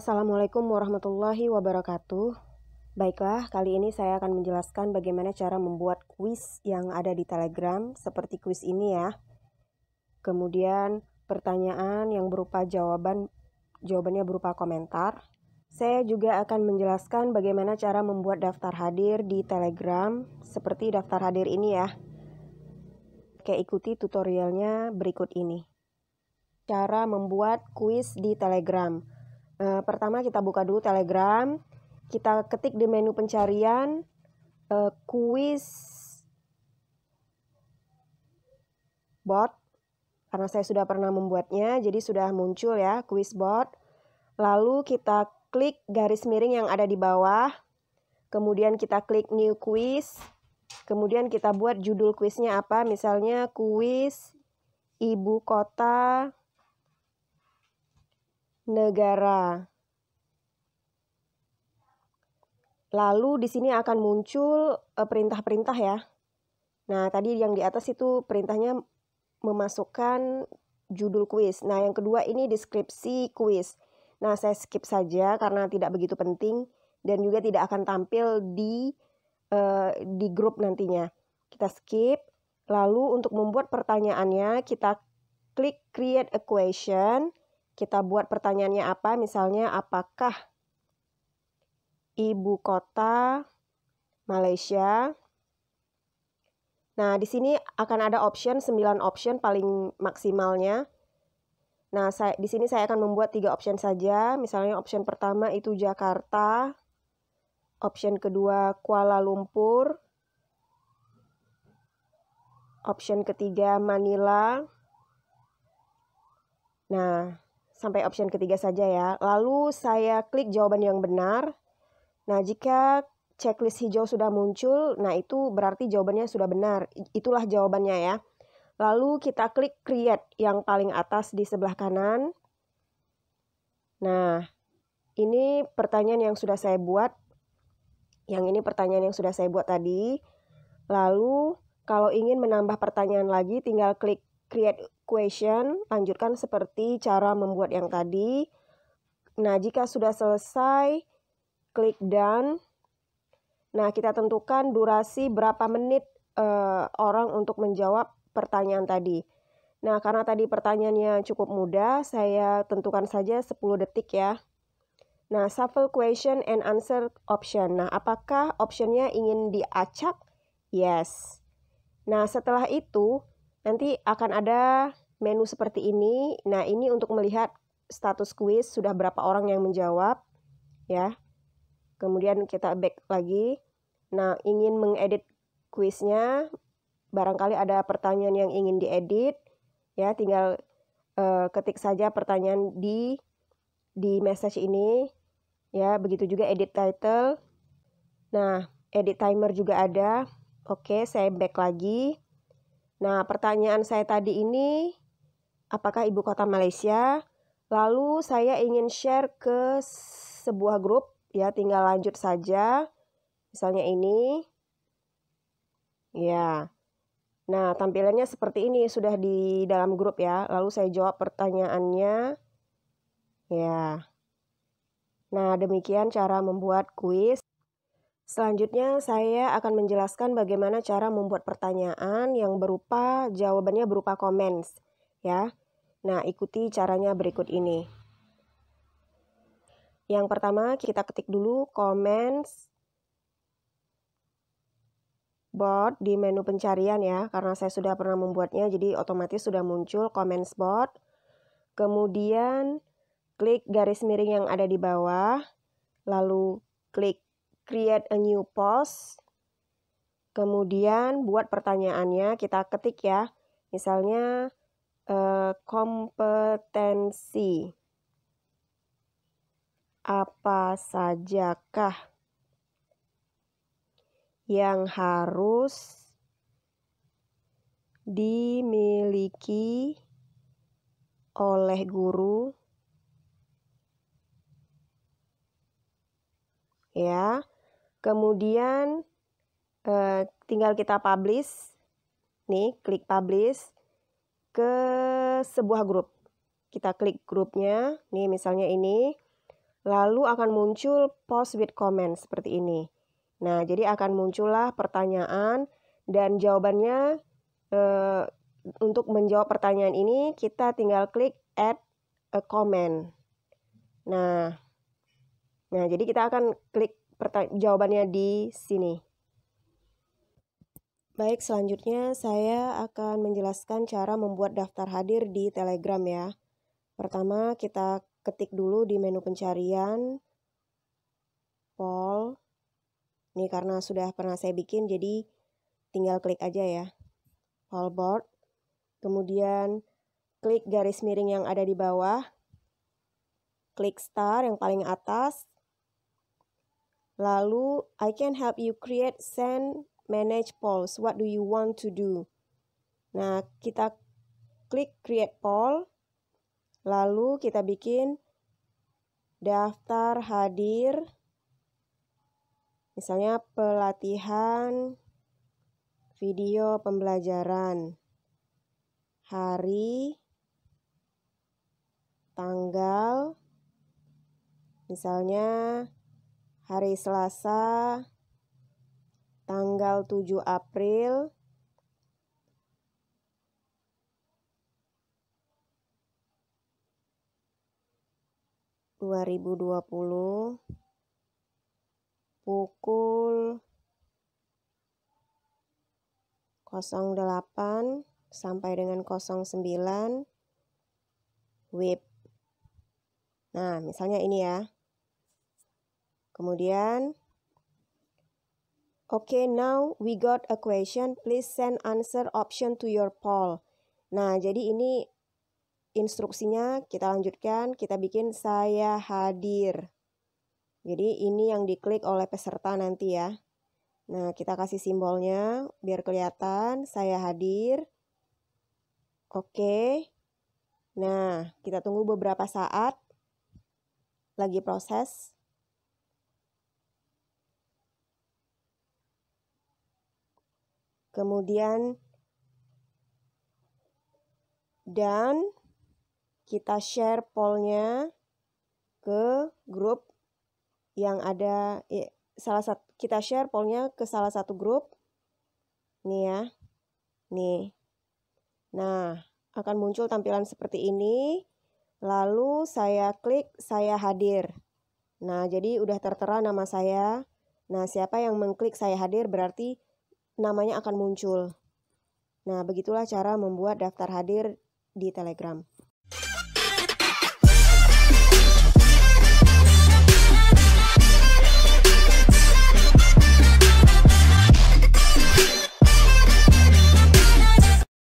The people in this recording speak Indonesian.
Assalamualaikum warahmatullahi wabarakatuh. Baiklah, kali ini saya akan menjelaskan bagaimana cara membuat kuis yang ada di Telegram seperti kuis ini ya. Kemudian pertanyaan yang berupa jawaban jawabannya berupa komentar. Saya juga akan menjelaskan bagaimana cara membuat daftar hadir di Telegram seperti daftar hadir ini ya. Oke, ikuti tutorialnya berikut ini. Cara membuat kuis di Telegram. Uh, pertama kita buka dulu Telegram, kita ketik di menu pencarian uh, kuis bot karena saya sudah pernah membuatnya, jadi sudah muncul ya kuis bot. Lalu kita klik garis miring yang ada di bawah, kemudian kita klik new quiz, kemudian kita buat judul kuisnya apa, misalnya kuis ibu kota negara. Lalu di sini akan muncul eh, perintah-perintah ya. Nah, tadi yang di atas itu perintahnya memasukkan judul kuis. Nah, yang kedua ini deskripsi kuis. Nah, saya skip saja karena tidak begitu penting dan juga tidak akan tampil di uh, di grup nantinya. Kita skip. Lalu untuk membuat pertanyaannya, kita klik create a question kita buat pertanyaannya apa, misalnya apakah ibu kota Malaysia. Nah, di sini akan ada option 9 option paling maksimalnya. Nah, saya, di sini saya akan membuat tiga option saja. Misalnya option pertama itu Jakarta, option kedua Kuala Lumpur, option ketiga Manila. Nah, sampai option ketiga saja ya. Lalu saya klik jawaban yang benar. Nah, jika checklist hijau sudah muncul, nah itu berarti jawabannya sudah benar. Itulah jawabannya ya. Lalu kita klik create yang paling atas di sebelah kanan. Nah, ini pertanyaan yang sudah saya buat. Yang ini pertanyaan yang sudah saya buat tadi. Lalu, kalau ingin menambah pertanyaan lagi, tinggal klik create equation, lanjutkan seperti cara membuat yang tadi. Nah, jika sudah selesai, klik done. Nah, kita tentukan durasi berapa menit uh, orang untuk menjawab pertanyaan tadi. Nah, karena tadi pertanyaannya cukup mudah, saya tentukan saja 10 detik ya. Nah, shuffle question and answer option. Nah, apakah optionnya ingin diacak? Yes. Nah, setelah itu nanti akan ada menu seperti ini. Nah, ini untuk melihat status kuis sudah berapa orang yang menjawab ya. Kemudian kita back lagi. Nah, ingin mengedit kuisnya, barangkali ada pertanyaan yang ingin diedit ya, tinggal uh, ketik saja pertanyaan di di message ini ya. Begitu juga edit title. Nah, edit timer juga ada. Oke, saya back lagi. Nah, pertanyaan saya tadi ini apakah ibu kota Malaysia. Lalu saya ingin share ke sebuah grup ya, tinggal lanjut saja. Misalnya ini. Ya. Nah, tampilannya seperti ini sudah di dalam grup ya. Lalu saya jawab pertanyaannya. Ya. Nah, demikian cara membuat kuis. Selanjutnya, saya akan menjelaskan bagaimana cara membuat pertanyaan yang berupa jawabannya berupa comments ya. Nah, ikuti caranya berikut ini. Yang pertama, kita ketik dulu comments board di menu pencarian ya, karena saya sudah pernah membuatnya, jadi otomatis sudah muncul comments board. Kemudian klik garis miring yang ada di bawah, lalu klik create a new post. Kemudian buat pertanyaannya, kita ketik ya. Misalnya kompetensi apa sajakah yang harus dimiliki oleh guru ya kemudian eh, tinggal kita publish nih klik publish ke sebuah grup. Kita klik grupnya, nih misalnya ini, lalu akan muncul post with comment seperti ini. Nah, jadi akan muncullah pertanyaan dan jawabannya e, untuk menjawab pertanyaan ini kita tinggal klik add a comment. Nah, nah jadi kita akan klik jawabannya di sini. Baik, selanjutnya saya akan menjelaskan cara membuat daftar hadir di Telegram ya. Pertama, kita ketik dulu di menu pencarian poll. Ini karena sudah pernah saya bikin, jadi tinggal klik aja ya. Poll board. Kemudian klik garis miring yang ada di bawah. Klik star yang paling atas. Lalu, I can help you create, send, manage polls. What do you want to do? Nah, kita klik create poll. Lalu kita bikin daftar hadir. Misalnya pelatihan video pembelajaran. Hari, tanggal, misalnya hari Selasa, tanggal 7 April dua ribu dua puluh pukul 08 sampai dengan 09 WIB. Nah, misalnya ini ya. Kemudian Okay, now we got a question. Please send answer option to your poll. Nah, jadi ini instruksinya kita lanjutkan. Kita bikin saya hadir. Jadi ini yang diklik oleh peserta nanti ya. Nah, kita kasih simbolnya biar kelihatan saya hadir. Oke. Nah, kita tunggu beberapa saat. Lagi proses. Kemudian dan kita share pollnya ke grup yang ada ya, salah satu kita share pollnya ke salah satu grup nih ya nih nah akan muncul tampilan seperti ini lalu saya klik saya hadir nah jadi udah tertera nama saya nah siapa yang mengklik saya hadir berarti namanya akan muncul. Nah, begitulah cara membuat daftar hadir di Telegram.